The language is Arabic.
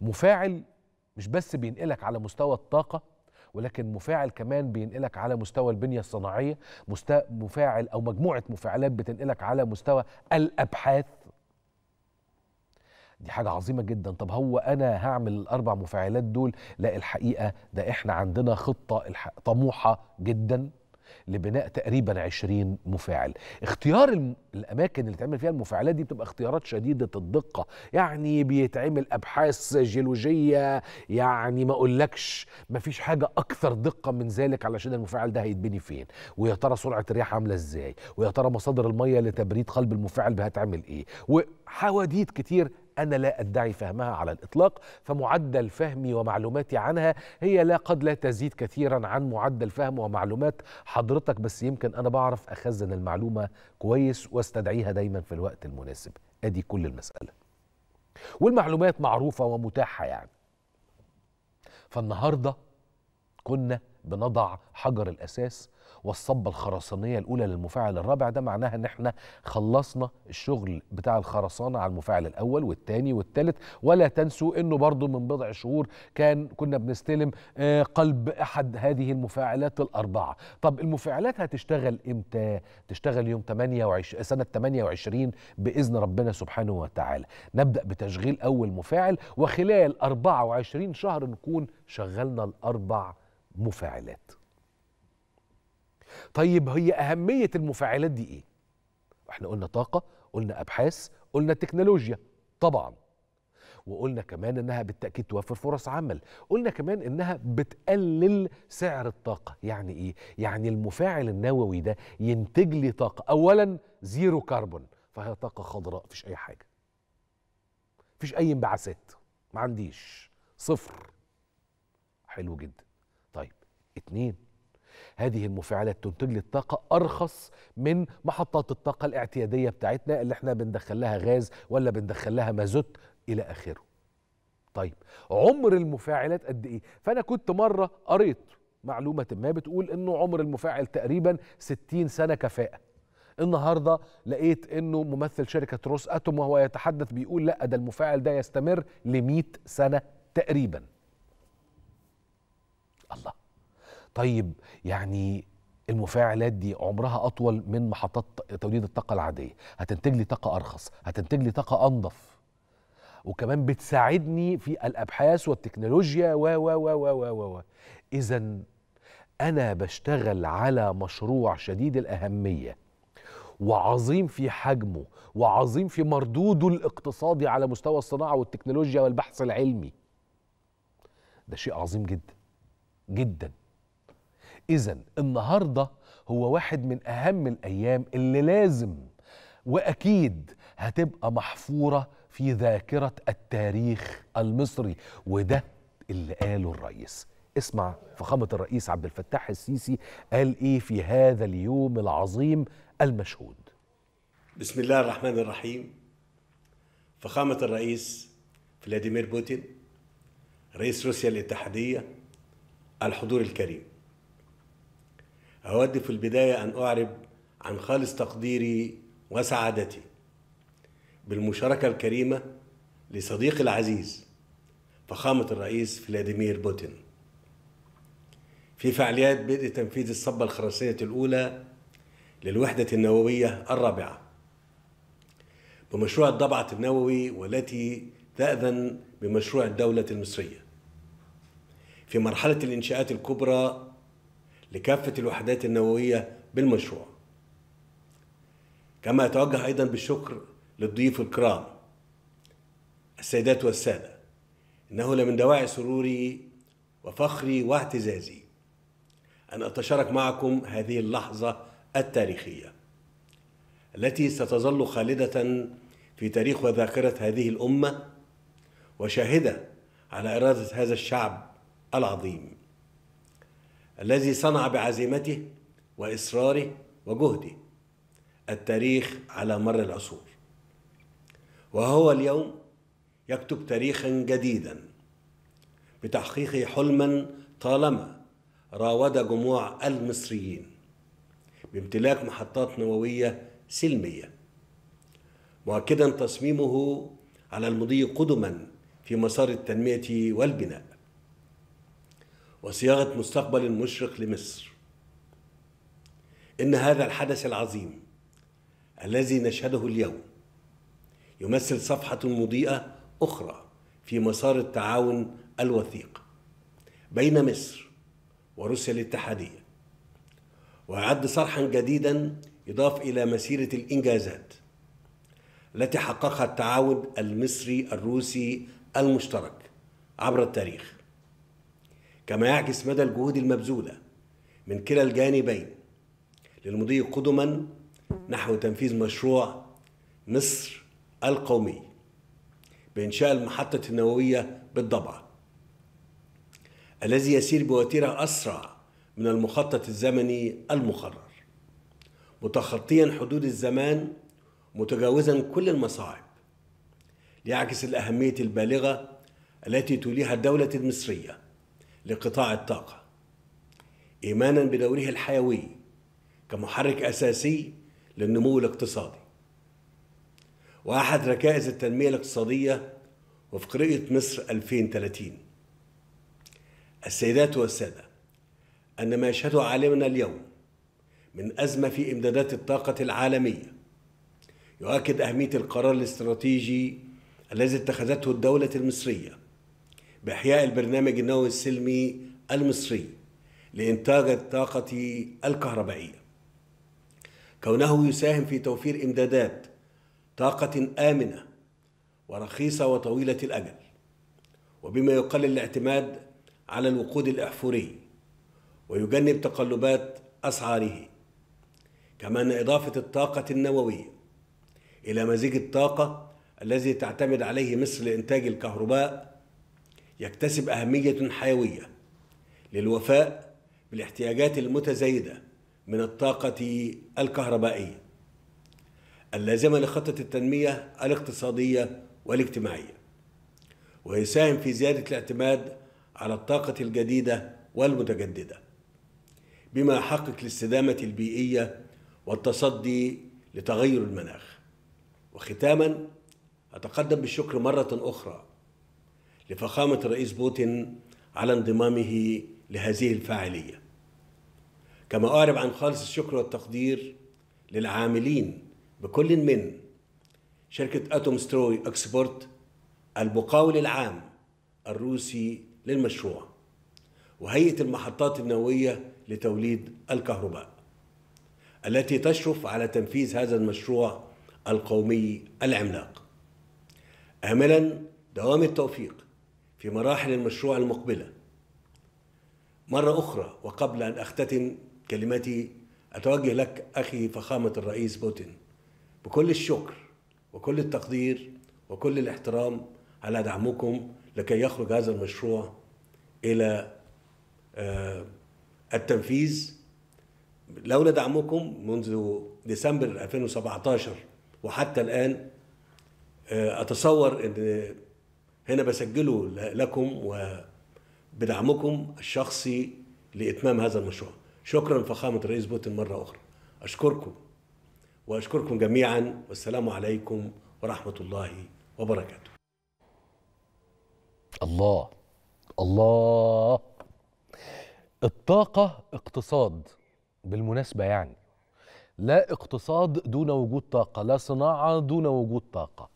مفاعل مش بس بينقلك على مستوى الطاقه ولكن مفاعل كمان بينقلك على مستوى البنيه الصناعيه مفاعل او مجموعه مفاعلات بتنقلك على مستوى الابحاث دي حاجة عظيمة جدا طب هو أنا هعمل الأربع مفاعلات دول لا الحقيقة ده إحنا عندنا خطة طموحة جدا لبناء تقريبا 20 مفاعل اختيار الاماكن اللي تعمل فيها المفاعلات دي بتبقى اختيارات شديده الدقه يعني بيتعمل ابحاث جيولوجيه يعني ما اقولكش ما فيش حاجه اكثر دقه من ذلك علشان المفاعل ده هيتبني فين ويا ترى سرعه الرياح عامله ازاي ويا ترى مصادر الميه لتبريد قلب المفاعل هتعمل ايه وحواديت كتير أنا لا أدعي فهمها على الإطلاق فمعدل فهمي ومعلوماتي عنها هي لا قد لا تزيد كثيرا عن معدل فهم ومعلومات حضرتك بس يمكن أنا بعرف أخزن المعلومة كويس واستدعيها دايما في الوقت المناسب أدي كل المسألة والمعلومات معروفة ومتاحة يعني فالنهاردة كنا بنضع حجر الاساس والصبة الخرسانية الأولى للمفاعل الرابع ده معناها إن إحنا خلصنا الشغل بتاع الخرسانة على المفاعل الأول والثاني والثالث ولا تنسوا إنه برضو من بضع شهور كان كنا بنستلم آه، قلب أحد هذه المفاعلات الأربعة طب المفاعلات هتشتغل إمتى؟ تشتغل يوم 28 سنة 28 بإذن ربنا سبحانه وتعالى نبدأ بتشغيل أول مفاعل وخلال 24 شهر نكون شغلنا الأربع مفاعلات طيب هي أهمية المفاعلات دي إيه؟ احنا قلنا طاقة قلنا أبحاث قلنا تكنولوجيا طبعا وقلنا كمان انها بالتاكيد توفر فرص عمل قلنا كمان انها بتقلل سعر الطاقه يعني ايه يعني المفاعل النووي ده ينتج لي طاقه اولا زيرو كربون فهي طاقه خضراء مفيش اي حاجه مفيش اي انبعاثات ما عنديش صفر حلو جدا اتنين هذه المفاعلات تنتج لي الطاقة أرخص من محطات الطاقة الاعتيادية بتاعتنا اللي احنا بندخل لها غاز ولا بندخل لها مازوت إلى آخره طيب عمر المفاعلات قد إيه؟ فأنا كنت مرة قريت معلومة ما بتقول إنه عمر المفاعل تقريبا 60 سنة كفاءة النهاردة لقيت أنه ممثل شركة روس أتوم وهو يتحدث بيقول لا ده المفاعل ده يستمر لمئة سنة تقريبا الله طيب يعني المفاعلات دي عمرها اطول من محطات توليد الطاقه العاديه هتنتج لي طاقه ارخص هتنتج لي طاقه انظف وكمان بتساعدني في الابحاث والتكنولوجيا و و و و و و اذا انا بشتغل على مشروع شديد الاهميه وعظيم في حجمه وعظيم في مردوده الاقتصادي على مستوى الصناعه والتكنولوجيا والبحث العلمي ده شيء عظيم جدا جدا إذا النهارده هو واحد من أهم الأيام اللي لازم وأكيد هتبقى محفورة في ذاكرة التاريخ المصري وده اللي قاله الرئيس اسمع فخامة الرئيس عبد الفتاح السيسي قال إيه في هذا اليوم العظيم المشهود بسم الله الرحمن الرحيم فخامة الرئيس فلاديمير بوتين رئيس روسيا الاتحادية الحضور الكريم أود في البداية أن أعرب عن خالص تقديري وسعادتي بالمشاركة الكريمة لصديقي العزيز فخامة الرئيس فلاديمير بوتين في فعاليات بدء تنفيذ الصبة الخرسية الأولى للوحدة النووية الرابعة بمشروع الضبعة النووي والتي تأذن بمشروع الدولة المصرية في مرحلة الإنشاءات الكبرى لكافة الوحدات النووية بالمشروع كما يتوجه أيضا بالشكر للضيوف الكرام السيدات والسادة إنه لمن دواعي سروري وفخري واعتزازي أن أتشارك معكم هذه اللحظة التاريخية التي ستظل خالدة في تاريخ وذاكرة هذه الأمة وشاهدة على إرادة هذا الشعب العظيم الذي صنع بعزيمته واصراره وجهده التاريخ على مر العصور وهو اليوم يكتب تاريخا جديدا بتحقيق حلما طالما راود جموع المصريين بامتلاك محطات نوويه سلميه مؤكدا تصميمه على المضي قدما في مسار التنميه والبناء وصياغة مستقبل مشرق لمصر إن هذا الحدث العظيم الذي نشهده اليوم يمثل صفحة مضيئة أخرى في مسار التعاون الوثيق بين مصر وروسيا الاتحادية ويعد صرحا جديدا يضاف إلى مسيرة الإنجازات التي حققها التعاون المصري الروسي المشترك عبر التاريخ كما يعكس مدى الجهود المبذولة من كلا الجانبين للمضي قدما نحو تنفيذ مشروع مصر القومي بإنشاء المحطة النووية بالضبع الذي يسير بوتيرة أسرع من المخطط الزمني المقرر متخطيا حدود الزمان متجاوزا كل المصاعب ليعكس الأهمية البالغة التي توليها الدولة المصرية لقطاع الطاقة إيمانا بدوره الحيوي كمحرك أساسي للنمو الاقتصادي وأحد ركائز التنمية الاقتصادية وفق رؤية مصر 2030 السيدات والسادة أن ما يشهده عالمنا اليوم من أزمة في إمدادات الطاقة العالمية يؤكد أهمية القرار الاستراتيجي الذي اتخذته الدولة المصرية بإحياء البرنامج النووي السلمي المصري لإنتاج الطاقة الكهربائية كونه يساهم في توفير إمدادات طاقة آمنة ورخيصة وطويلة الأجل وبما يقلل الاعتماد على الوقود الإحفوري ويجنب تقلبات أسعاره كما أن إضافة الطاقة النووية إلى مزيج الطاقة الذي تعتمد عليه مصر لإنتاج الكهرباء يكتسب أهمية حيوية للوفاء بالاحتياجات المتزايدة من الطاقة الكهربائية اللازمة لخطة التنمية الاقتصادية والاجتماعية ويساهم في زيادة الاعتماد على الطاقة الجديدة والمتجددة بما يحقق الاستدامة البيئية والتصدي لتغير المناخ وختاما أتقدم بالشكر مرة أخرى لفخامة الرئيس بوتين على انضمامه لهذه الفاعلية كما أعرب عن خالص الشكر والتقدير للعاملين بكل من شركة أتوم ستروي أكسبورت المقاول العام الروسي للمشروع وهيئة المحطات النووية لتوليد الكهرباء التي تشرف على تنفيذ هذا المشروع القومي العملاق آملا دوام التوفيق في مراحل المشروع المقبله مره اخرى وقبل ان اختتم كلمتي اتوجه لك اخي فخامه الرئيس بوتين بكل الشكر وكل التقدير وكل الاحترام على دعمكم لكي يخرج هذا المشروع الى آه، التنفيذ لولا دعمكم منذ ديسمبر 2017 وحتى الان آه، اتصور ان هنا بسجله لكم وبدعمكم الشخصي لإتمام هذا المشروع شكرا فخامة الرئيس بوتين مرة أخرى أشكركم وأشكركم جميعا والسلام عليكم ورحمة الله وبركاته الله الله الطاقة اقتصاد بالمناسبة يعني لا اقتصاد دون وجود طاقة لا صناعة دون وجود طاقة